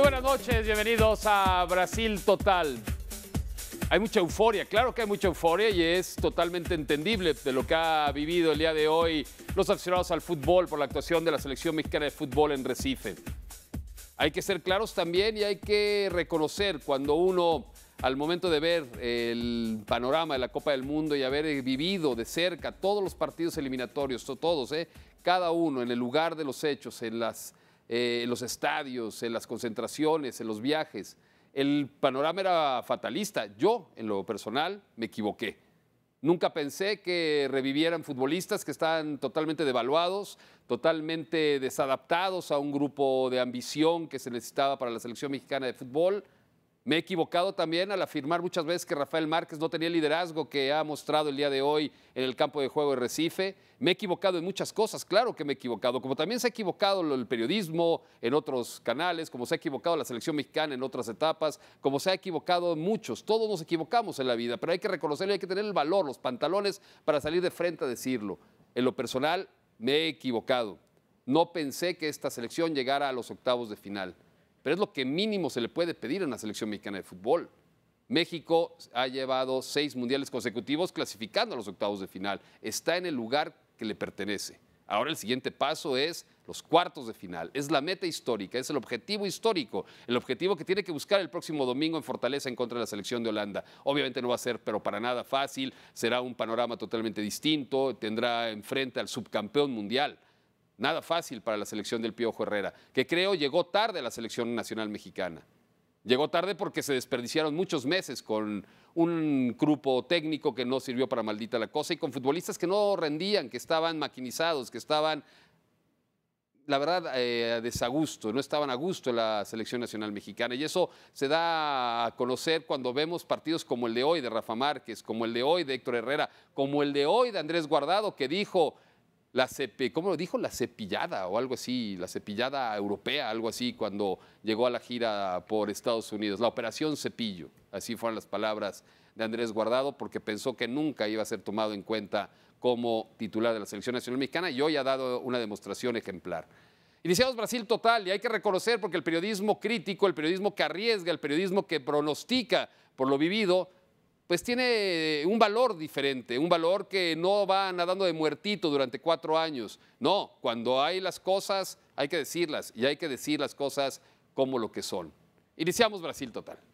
buenas noches, bienvenidos a Brasil Total. Hay mucha euforia, claro que hay mucha euforia y es totalmente entendible de lo que ha vivido el día de hoy los aficionados al fútbol por la actuación de la selección mexicana de fútbol en Recife. Hay que ser claros también y hay que reconocer cuando uno al momento de ver el panorama de la Copa del Mundo y haber vivido de cerca todos los partidos eliminatorios, todos, ¿eh? cada uno en el lugar de los hechos, en las en eh, los estadios, en eh, las concentraciones, en eh, los viajes. El panorama era fatalista. Yo, en lo personal, me equivoqué. Nunca pensé que revivieran futbolistas que estaban totalmente devaluados, totalmente desadaptados a un grupo de ambición que se necesitaba para la selección mexicana de fútbol. Me he equivocado también al afirmar muchas veces que Rafael Márquez no tenía el liderazgo que ha mostrado el día de hoy en el campo de juego de Recife. Me he equivocado en muchas cosas, claro que me he equivocado, como también se ha equivocado el periodismo en otros canales, como se ha equivocado la selección mexicana en otras etapas, como se ha equivocado muchos. Todos nos equivocamos en la vida, pero hay que reconocerlo y hay que tener el valor, los pantalones para salir de frente a decirlo. En lo personal, me he equivocado. No pensé que esta selección llegara a los octavos de final pero es lo que mínimo se le puede pedir a una selección mexicana de fútbol. México ha llevado seis mundiales consecutivos clasificando a los octavos de final. Está en el lugar que le pertenece. Ahora el siguiente paso es los cuartos de final. Es la meta histórica, es el objetivo histórico, el objetivo que tiene que buscar el próximo domingo en Fortaleza en contra de la selección de Holanda. Obviamente no va a ser, pero para nada fácil. Será un panorama totalmente distinto. Tendrá enfrente al subcampeón mundial Nada fácil para la selección del Piojo Herrera, que creo llegó tarde a la selección nacional mexicana. Llegó tarde porque se desperdiciaron muchos meses con un grupo técnico que no sirvió para maldita la cosa y con futbolistas que no rendían, que estaban maquinizados, que estaban, la verdad, eh, a desagusto, no estaban a gusto en la selección nacional mexicana. Y eso se da a conocer cuando vemos partidos como el de hoy de Rafa Márquez, como el de hoy de Héctor Herrera, como el de hoy de Andrés Guardado, que dijo la lo dijo? La cepillada o algo así, la cepillada europea, algo así, cuando llegó a la gira por Estados Unidos, la operación cepillo, así fueron las palabras de Andrés Guardado, porque pensó que nunca iba a ser tomado en cuenta como titular de la Selección Nacional Mexicana y hoy ha dado una demostración ejemplar. Iniciamos Brasil total y hay que reconocer porque el periodismo crítico, el periodismo que arriesga, el periodismo que pronostica por lo vivido, pues tiene un valor diferente, un valor que no va nadando de muertito durante cuatro años. No, cuando hay las cosas hay que decirlas y hay que decir las cosas como lo que son. Iniciamos Brasil Total.